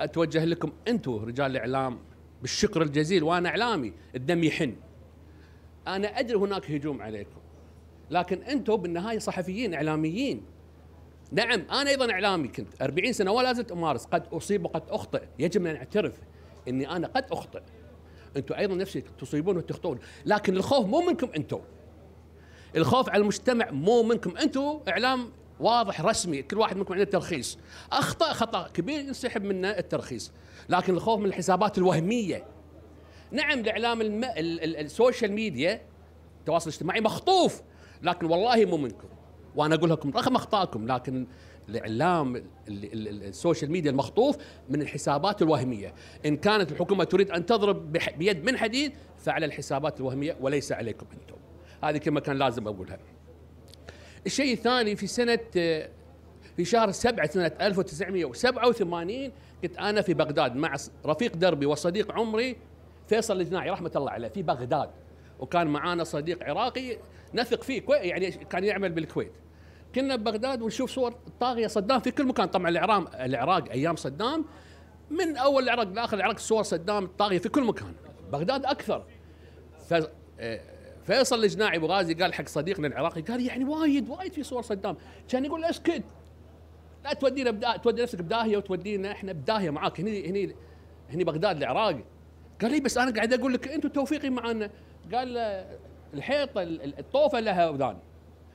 اتوجه لكم انتم رجال الاعلام بالشكر الجزيل وانا اعلامي الدم يحن انا ادري هناك هجوم عليكم لكن انتم بالنهايه صحفيين اعلاميين نعم انا ايضا اعلامي كنت 40 سنه ولا زلت امارس قد اصيب وقد اخطئ يجب ان اعترف اني انا قد اخطئ انتم ايضا نفسي تصيبون وتخطئون لكن الخوف مو منكم انتم الخوف على المجتمع مو منكم انتم اعلام واضح رسمي كل واحد منكم عنده ترخيص اخطا خطا كبير ينسحب منه الترخيص لكن الخوف من الحسابات الوهميه نعم الاعلام الم... ال... ال... السوشيال ميديا التواصل الاجتماعي مخطوف لكن والله مو منكم وانا اقول لكم رغم اخطائكم لكن الاعلام السوشيال ميديا المخطوف من الحسابات الوهميه، ان كانت الحكومه تريد ان تضرب بيد من حديد فعلى الحسابات الوهميه وليس عليكم انتم. هذه كلمه كان لازم اقولها. الشيء الثاني في سنة في شهر سبعة سنة 1987 كنت أنا في بغداد مع رفيق دربي وصديق عمري فيصل الجناعي رحمة الله عليه في بغداد وكان معانا صديق عراقي نثق فيه يعني كان يعمل بالكويت كنا ببغداد ونشوف صور طاغيه صدام في كل مكان طبعا الاعرام العراق ايام صدام من اول العراق لاخر العراق صور صدام طاغية في كل مكان بغداد اكثر فيصل الجناعي ابو غازي قال حق صديقنا العراقي قال يعني وايد وايد في صور صدام كان يقول اسكت لا تودينا بدا... تودي نفسك بداهيه وتودينا احنا بداهيه معاك هني هني هني بغداد العراق قال لي بس انا قاعد اقول لك انتم توفيقي معنا قال الحيطه الطوفه لها اذان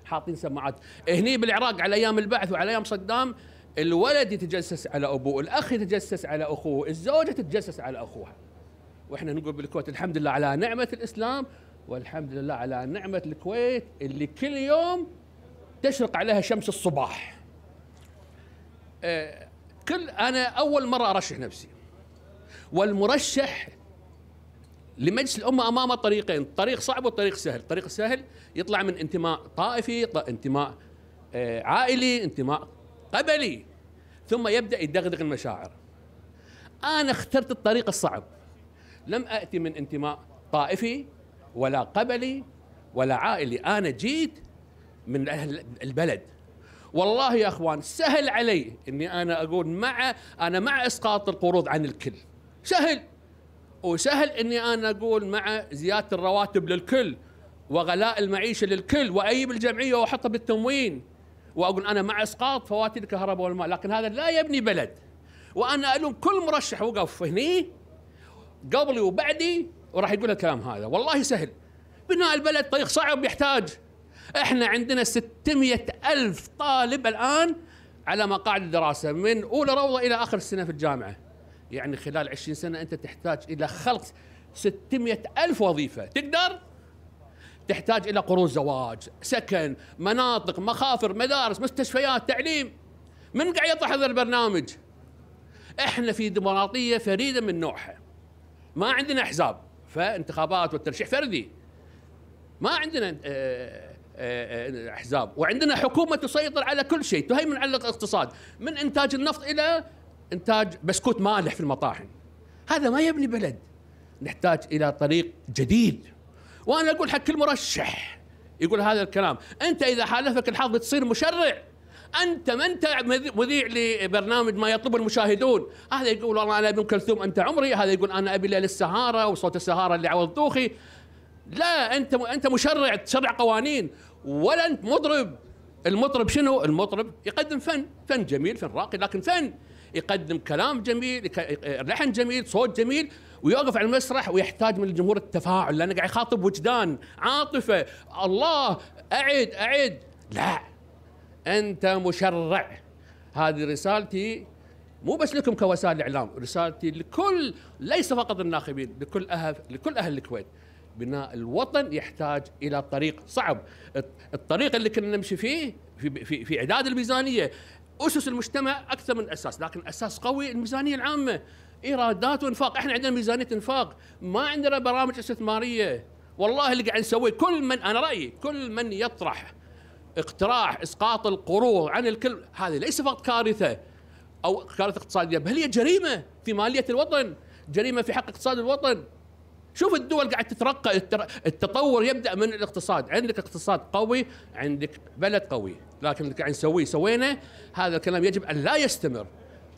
حاطين سماعات هني بالعراق على ايام البعث وعلى ايام صدام الولد يتجسس على ابوه الاخ يتجسس على اخوه الزوجه تتجسس على اخوها واحنا نقول بالكويت الحمد لله على نعمه الاسلام والحمد لله على نعمة الكويت اللي كل يوم تشرق عليها شمس الصباح آه، كل أنا أول مرة أرشح نفسي والمرشح لمجلس الأمة أمامه طريقين طريق صعب وطريق سهل الطريق السهل يطلع من انتماء طائفي انتماء آه، عائلي انتماء قبلي ثم يبدأ يدغدغ المشاعر أنا اخترت الطريق الصعب لم أتي من انتماء طائفي ولا قبلي ولا عائلي أنا جيت من أهل البلد والله يا اخوان سهل علي اني انا اقول مع انا مع اسقاط القروض عن الكل سهل وسهل اني انا اقول مع زياده الرواتب للكل وغلاء المعيشه للكل واجيب الجمعيه واحطها بالتموين واقول انا مع اسقاط فواتير الكهرباء والماء لكن هذا لا يبني بلد وانا الوم كل مرشح وقف هني قبلي وبعدي وراح يقول الكلام هذا والله سهل بناء البلد طريق صعب يحتاج احنا عندنا 600 ألف طالب الآن على مقاعد الدراسة من أولى روضة إلى آخر السنة في الجامعة يعني خلال 20 سنة أنت تحتاج إلى خلق 600 ألف وظيفة تقدر؟ تحتاج إلى قروض زواج سكن مناطق مخافر مدارس مستشفيات تعليم من قاعد يطرح هذا البرنامج؟ احنا في ديمقراطية فريدة من نوعها ما عندنا أحزاب فانتخابات والترشيح فردي ما عندنا احزاب آه، آه، آه، وعندنا حكومه تسيطر على كل شيء تهيمن على الاقتصاد من انتاج النفط الى انتاج بسكوت مالح في المطاحن هذا ما يبني بلد نحتاج الى طريق جديد وانا اقول حق كل مرشح يقول هذا الكلام انت اذا حالفك الحظ بتصير مشرع انت ما انت مذيع لبرنامج ما يطلبه المشاهدون هذا يقول والله انا ابن كلثوم انت عمري هذا يقول انا ابي ليل السهاره وصوت السهاره اللي عوض دوخي لا انت انت مشرع تشرع قوانين ولا انت مطرب المطرب شنو المطرب يقدم فن فن جميل فن راقي لكن فن يقدم كلام جميل لحن جميل صوت جميل ويوقف على المسرح ويحتاج من الجمهور التفاعل لانه قاعد يخاطب وجدان عاطفه الله اعد اعد لا انت مشرع هذه رسالتي مو بس لكم كوسائل اعلام رسالتي لكل ليس فقط الناخبين لكل اهل لكل اهل الكويت بناء الوطن يحتاج الى طريق صعب الطريق اللي كنا نمشي فيه في في, في اعداد الميزانيه اسس المجتمع اكثر من اساس لكن اساس قوي الميزانيه العامه ايرادات وانفاق احنا عندنا ميزانيه انفاق ما عندنا برامج استثماريه والله اللي قاعد نسويه كل من انا رايي كل من يطرح اقتراح اسقاط القروض عن الكل هذه ليس فقط كارثه او كارثه اقتصاديه بل هي جريمه في ماليه الوطن جريمه في حق اقتصاد الوطن شوف الدول قاعد تترقى التطور يبدا من الاقتصاد عندك اقتصاد قوي عندك بلد قوي لكن اللي قاعد نسويه سوينا هذا الكلام يجب ان لا يستمر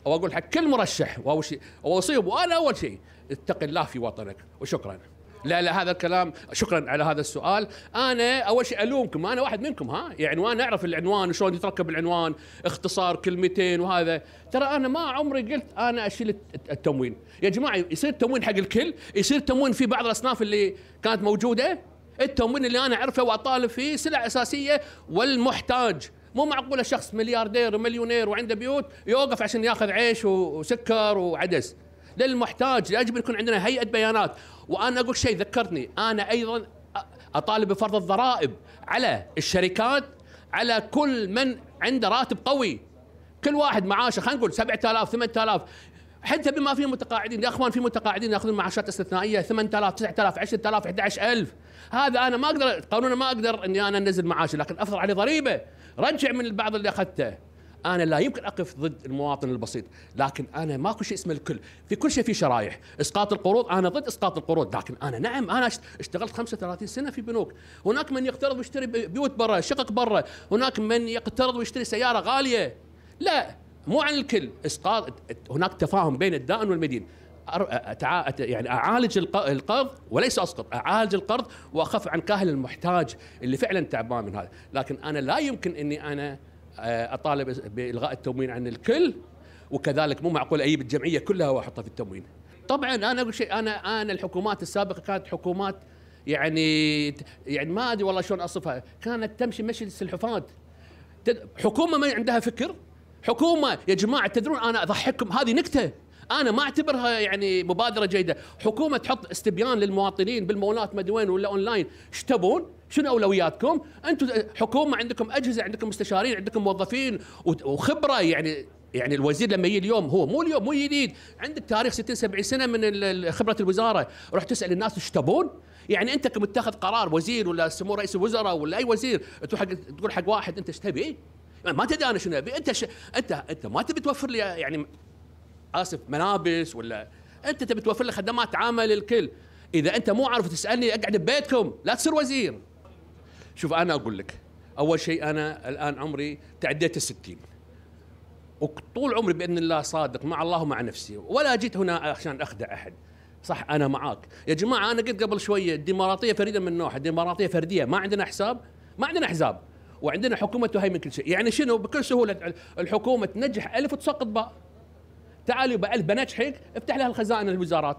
واقول حق كل مرشح واوصيه وانا اول شيء اتق الله في وطنك وشكرا لا لا هذا الكلام شكرا على هذا السؤال انا اول شيء الومكم انا واحد منكم ها يعني وانا اعرف العنوان وشلون يتركب العنوان اختصار كلمتين وهذا ترى انا ما عمري قلت انا اشيل التموين يا جماعه يصير تموين حق الكل يصير تموين في بعض الاصناف اللي كانت موجوده التموين اللي انا اعرفه واطالب فيه سلع اساسيه والمحتاج مو معقوله شخص ملياردير ومليونير وعنده بيوت يوقف عشان ياخذ عيش وسكر وعدس للمحتاج يجب يكون عندنا هيئه بيانات وانا اقول شيء ذكرتني انا ايضا اطالب بفرض الضرائب على الشركات على كل من عنده راتب قوي كل واحد معاشه خلينا نقول 7000 8000 حتى بما فيه متقاعدين يا اخوان في متقاعدين ياخذون معاشات استثنائيه 8000 9000 10000 11000 هذا انا ما اقدر قانونا ما اقدر اني انا انزل معاشي لكن افرض عليه ضريبه رجع من البعض اللي اخذته انا لا يمكن اقف ضد المواطن البسيط لكن انا ماكو شيء اسمه الكل في كل شيء في شرايح اسقاط القروض انا ضد اسقاط القروض لكن انا نعم انا اشتغلت 35 سنه في بنوك هناك من يقترض ويشتري بيوت برا شقق برا هناك من يقترض ويشتري سياره غاليه لا مو عن الكل اسقاط هناك تفاهم بين الدائن والمدين يعني اعالج القرض وليس اسقط اعالج القرض واخف عن كاهل المحتاج اللي فعلا تعبان من هذا لكن انا لا يمكن اني انا آه، اطالب بالغاء التموين عن الكل وكذلك مو معقول اجيب الجمعيه كلها واحطها في التموين. طبعا انا اقول شيء انا انا الحكومات السابقه كانت حكومات يعني يعني ما ادري والله شلون اصفها، كانت تمشي مشي السلحفاة. حكومه ما عندها فكر، حكومه يا جماعه تدرون انا اضحككم هذه نكته. انا ما اعتبرها يعني مبادره جيده، حكومه تحط استبيان للمواطنين بالمولات ما وين ولا اونلاين، ايش تبون؟ شنو اولوياتكم انتم حكومه عندكم اجهزه عندكم مستشارين عندكم موظفين وخبره يعني يعني الوزير لما يجي اليوم هو مو اليوم مو جديد عندك تاريخ 60 70 سنه من خبره الوزاره روح تسال الناس ايش تبون يعني انت كمتخذ قرار وزير ولا سمو رئيس الوزراء ولا اي وزير تروح تقول حق واحد انت ايش تبي؟ يعني ما تدري انا شنو ابي انت ش... انت انت ما تبي توفر لي يعني اسف ملابس ولا انت تبي توفر لي خدمات عامه للكل اذا انت مو عارف تسالني اقعد ببيتكم لا تصير وزير شوف انا اقول لك اول شيء انا الان عمري تعديت الستين وطول عمري باذن الله صادق مع الله ومع نفسي ولا جيت هنا عشان اخدع احد صح انا معاك يا جماعه انا قلت قبل شويه الديمقراطيه فريده من نوعها الديمقراطيه فرديه ما عندنا حساب ما عندنا احزاب وعندنا حكومه تهيمن كل شيء يعني شنو بكل سهوله الحكومه تنجح الف وتسقط باء تعالي بألف بنجحك افتح لها الخزائن الوزارات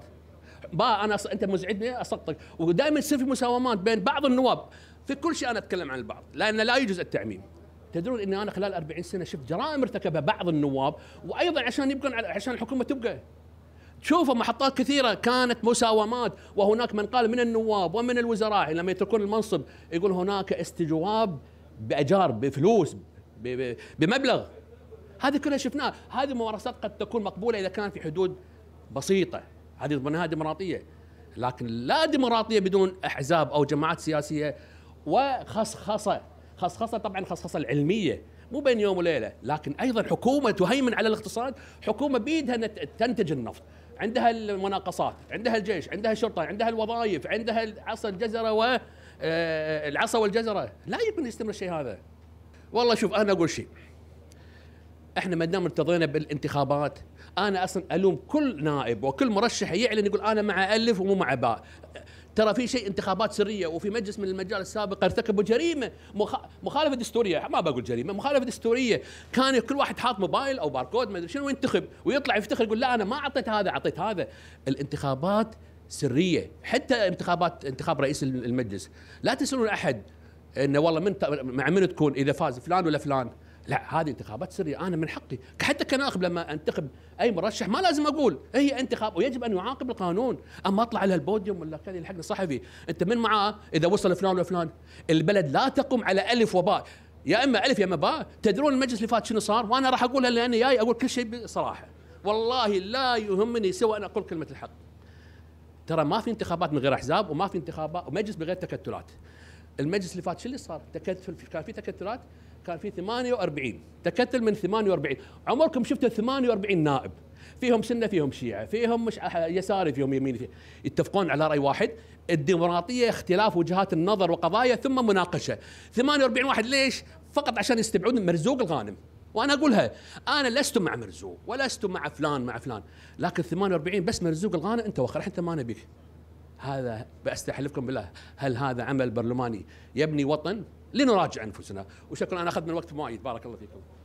با انا أص... انت مزعجني اسقطك ودائما يصير في مساومات بين بعض النواب في كل شيء انا اتكلم عن البعض لان لا يجوز التعميم تدرون اني انا خلال 40 سنه شفت جرائم ارتكبها بعض النواب وايضا عشان يبقون على... عشان الحكومه تبقى تشوفوا محطات كثيره كانت مساومات وهناك من قال من النواب ومن الوزراء لما يتركون المنصب يقول هناك استجواب باجار بفلوس بمبلغ هذه كلها شفناها هذه ممارسات قد تكون مقبوله اذا كانت في حدود بسيطه هذه ضمنها ديمقراطيه لكن لا ديمقراطيه بدون احزاب او جماعات سياسيه وخصخصه خصخصه طبعا خصخصه العلميه مو بين يوم وليله لكن ايضا حكومه تهيمن على الاقتصاد حكومه بيدها تنتج النفط عندها المناقصات عندها الجيش عندها الشرطه عندها الوظائف عندها العصا الجزره و آه، العصا والجزره لا يمكن يستمر الشيء هذا والله شوف انا اقول شيء احنا ما دام ارتضينا بالانتخابات انا اصلا الوم كل نائب وكل مرشح يعلن يقول انا مع الف ومو مع باء ترى في شيء انتخابات سريه وفي مجلس من المجال السابق ارتكبوا جريمه مخالفه دستوريه ما بقول جريمه مخالفه دستوريه كان كل واحد حاط موبايل او باركود ما ادري شنو وينتخب ويطلع يفتخر يقول لا انا ما اعطيت هذا اعطيت هذا الانتخابات سريه حتى انتخابات انتخاب رئيس المجلس لا تسالون احد انه والله من مع من تكون اذا فاز فلان ولا فلان لا هذه انتخابات سريه انا من حقي حتى كناخب لما انتخب اي مرشح ما لازم اقول هي انتخاب ويجب ان يعاقب القانون اما اطلع على البوديوم ولا كذا يلحقني صحفي انت من معاه اذا وصل فلان وفلان البلد لا تقوم على الف وباء يا اما الف يا اما باء تدرون المجلس اللي فات شنو صار وانا راح اقولها لاني جاي اقول كل شيء بصراحه والله لا يهمني سوى ان اقول كلمه الحق ترى ما في انتخابات من غير احزاب وما في انتخابات ومجلس بغير تكتلات المجلس اللي فات شو اللي صار؟ تكتل كان في تكتلات كان في 48 تكتل من 48 عمركم شفتوا 48 نائب فيهم سنه فيهم شيعه فيهم مش يساري فيهم يمين فيه. يتفقون على راي واحد الديمقراطيه اختلاف وجهات النظر وقضايا ثم مناقشه 48 واحد ليش فقط عشان يستبعدون مرزوق الغانم وانا اقولها انا لست مع مرزوق ولست مع فلان مع فلان لكن 48 بس مرزوق الغانم انت وخر احنا ما نبيك هذا باستحلفكم بالله هل هذا عمل برلماني يبني وطن لنراجع انفسنا وشكرا انا اخذ من وقت وايد بارك الله فيكم